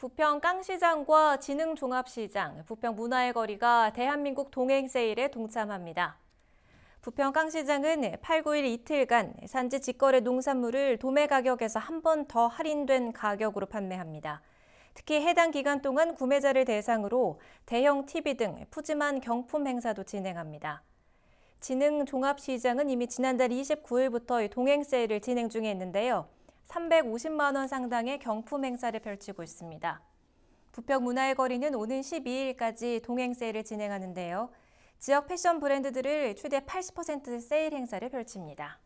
부평 깡시장과 지능종합시장, 부평 문화의 거리가 대한민국 동행 세일에 동참합니다. 부평 깡시장은 8, 9일 이틀간 산지 직거래 농산물을 도매 가격에서 한 번 더 할인된 가격으로 판매합니다. 특히 해당 기간 동안 구매자를 대상으로 대형 TV 등 푸짐한 경품 행사도 진행합니다. 지능종합시장은 이미 지난달 29일부터 동행 세일을 진행 중에 있는데요. 350만 원 상당의 경품 행사를 펼치고 있습니다. 부평 문화의 거리는 오는 12일까지 동행 세일을 진행하는데요. 지역 패션 브랜드들을 최대 80% 세일 행사를 펼칩니다.